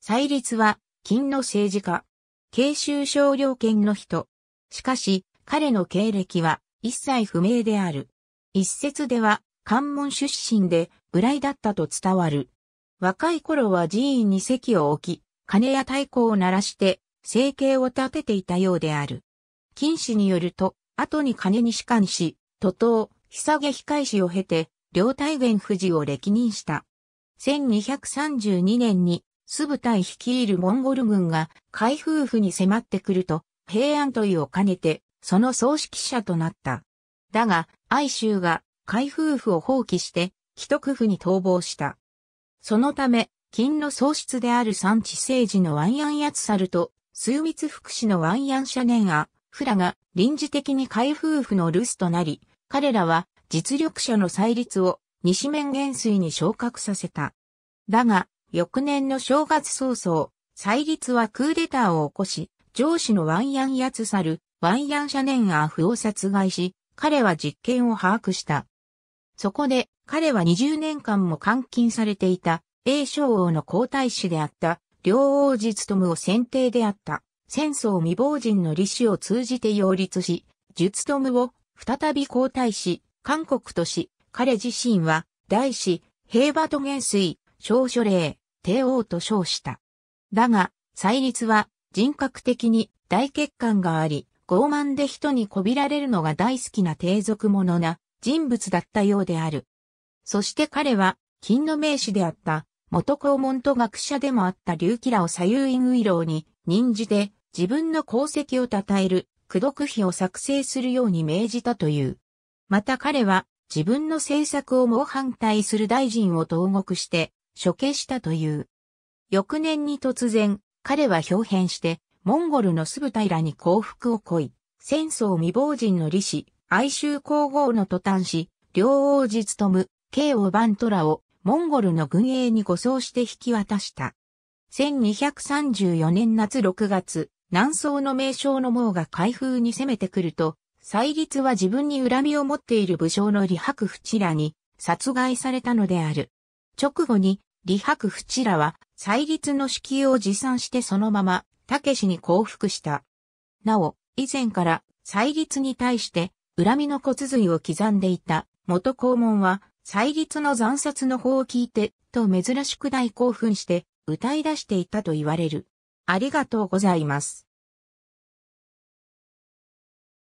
祭立は、金の政治家。慶州省領権の人。しかし、彼の経歴は一切不明である。一説では、関門出身で、無頼だったと伝わる。若い頃は寺院に席を置き、金や太鼓を鳴らして、生計を立てていたようである。金氏によると、後に金に仕官し、徒党、久下控え氏を経て、両大元富士を歴任した。1232年にスブタイ率いるモンゴル軍が海夫婦に迫ってくると、平安といを兼ねて、その葬式者となった。だが、哀州が海夫婦を放棄して、既得府に逃亡した。そのため、金の喪失である産地政治のワンヤンヤツサルと、枢密福祉のワンヤンシャネンア、フラが臨時的に海夫婦の留守となり、彼らは実力者の再立を西面元帥に昇格させた。だが、翌年の正月早々、再立はクーデターを起こし、上司のワンヤンヤツサル、ワンヤンシャネンアーフを殺害し、彼は実験を把握した。そこで、彼は20年間も監禁されていた、英将王の皇太子であった、両王実とを選定であった、戦争未亡人の利子を通じて擁立し、術とを再び皇太子、韓国とし、彼自身は、大使、平和と元帥、少書令、帝王と称した。だが、再立は人格的に大欠陥があり、傲慢で人にこびられるのが大好きな低俗者な人物だったようである。そして彼は、金の名士であった元公門と学者でもあった竜キラを左右院ウイロに任じて自分の功績を称える、駆読碑を作成するように命じたという。また彼は自分の政策を猛反対する大臣を投獄して処刑したという。翌年に突然、彼は表変して、モンゴルのスブタイラに降伏をこい、戦争未亡人の李氏、哀愁皇后の途端し、両王子とむ、慶王バントラを、モンゴルの軍営に護送して引き渡した。1234年夏6月、南宋の名将の毛が開封に攻めてくると、再立は自分に恨みを持っている武将の李白淵らに殺害されたのである。直後に李白淵らは、再立の敷を持参してそのまま、武氏に降伏した。なお、以前から、再立に対して、恨みの骨髄を刻んでいた、元公門は、再立の惨殺の方を聞いて、と珍しく大興奮して、歌い出していたと言われる。ありがとうございます。